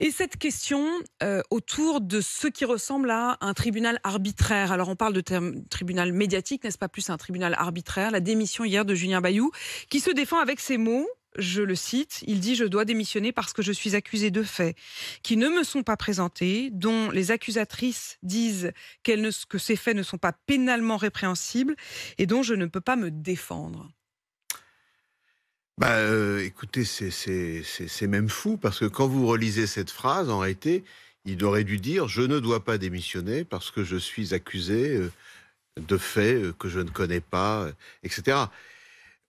Et cette question euh, autour de ce qui ressemble à un tribunal arbitraire. Alors on parle de tribunal médiatique, n'est-ce pas plus un tribunal arbitraire La démission hier de Julien Bayou, qui se défend avec ces mots. Je le cite, il dit Je dois démissionner parce que je suis accusé de faits qui ne me sont pas présentés, dont les accusatrices disent qu que ces faits ne sont pas pénalement répréhensibles et dont je ne peux pas me défendre. Bah, euh, écoutez, c'est même fou parce que quand vous relisez cette phrase, en réalité, il aurait dû dire je ne dois pas démissionner parce que je suis accusé euh, de faits euh, que je ne connais pas, etc.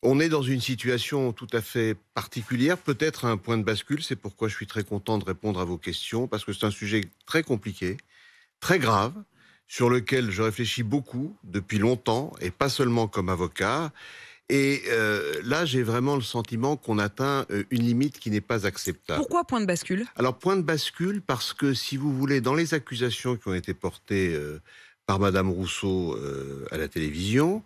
On est dans une situation tout à fait particulière, peut-être un point de bascule. C'est pourquoi je suis très content de répondre à vos questions parce que c'est un sujet très compliqué, très grave sur lequel je réfléchis beaucoup depuis longtemps, et pas seulement comme avocat. Et euh, là, j'ai vraiment le sentiment qu'on atteint euh, une limite qui n'est pas acceptable. Pourquoi point de bascule Alors, point de bascule parce que, si vous voulez, dans les accusations qui ont été portées euh, par Madame Rousseau à la télévision,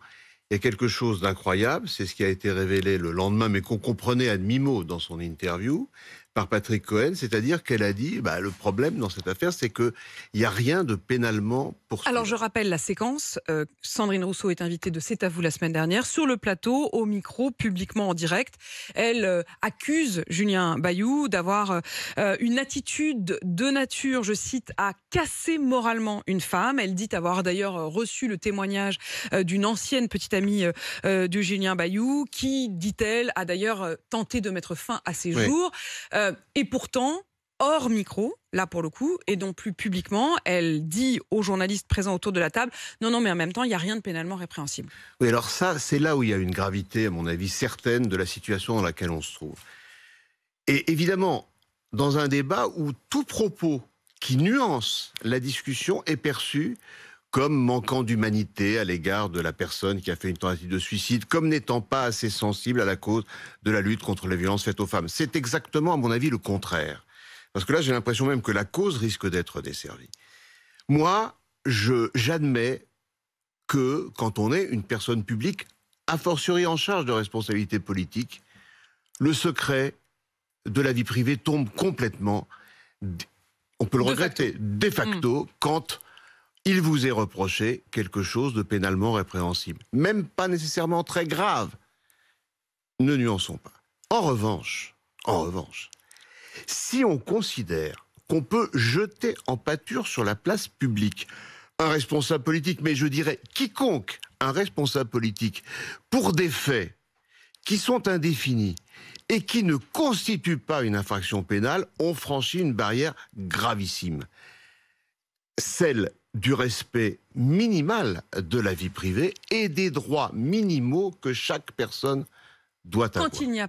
il y a quelque chose d'incroyable, c'est ce qui a été révélé le lendemain, mais qu'on comprenait à demi-mot dans son interview, par Patrick Cohen, c'est-à-dire qu'elle a dit bah, le problème dans cette affaire, c'est qu'il n'y a rien de pénalement pour. Alors je rappelle la séquence. Euh, Sandrine Rousseau est invitée de C'est à vous la semaine dernière sur le plateau, au micro, publiquement en direct. Elle euh, accuse Julien Bayou d'avoir euh, une attitude de nature, je cite, à casser moralement une femme. Elle dit avoir d'ailleurs reçu le témoignage d'une ancienne petite amie de Julien Bayou qui, dit-elle, a d'ailleurs tenté de mettre fin à ses jours. Euh, et pourtant, hors micro, là pour le coup, et non plus publiquement, elle dit aux journalistes présents autour de la table non, non, mais en même temps, il n'y a rien de pénalement répréhensible. Oui, alors ça, c'est là où il y a une gravité, à mon avis, certaine de la situation dans laquelle on se trouve. Et évidemment, dans un débat où tout propos qui nuance la discussion est perçu comme manquant d'humanité à l'égard de la personne qui a fait une tentative de suicide, comme n'étant pas assez sensible à la cause de la lutte contre les violences faites aux femmes. C'est exactement, à mon avis, le contraire. Parce que là, j'ai l'impression même que la cause risque d'être desservie. Moi, j'admets que quand on est une personne publique, a fortiori en charge de responsabilités politiques, le secret de la vie privée tombe complètement, on peut le regretter, de facto, mm. quand il vous est reproché quelque chose de pénalement répréhensible, même pas nécessairement très grave. Ne nuançons pas. En revanche, en revanche, si on considère qu'on peut jeter en pâture sur la place publique un responsable politique, mais je dirais quiconque un responsable politique, pour des faits qui sont indéfinis et qui ne constituent pas une infraction pénale, on franchit une barrière gravissime celle du respect minimal de la vie privée et des droits minimaux que chaque personne doit avoir.